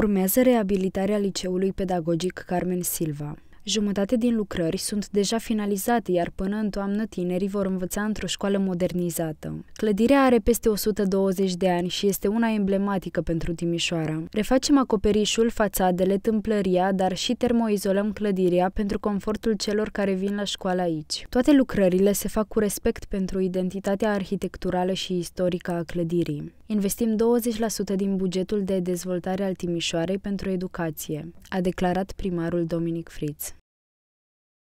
Urmează reabilitarea liceului pedagogic Carmen Silva. Jumătate din lucrări sunt deja finalizate, iar până în toamnă tinerii vor învăța într-o școală modernizată. Clădirea are peste 120 de ani și este una emblematică pentru Timișoara. Refacem acoperișul, fațadele, tâmplăria, dar și termoizolăm clădirea pentru confortul celor care vin la școală aici. Toate lucrările se fac cu respect pentru identitatea arhitecturală și istorică a clădirii. Investim 20% din bugetul de dezvoltare al Timișoarei pentru educație, a declarat primarul Dominic Fritz.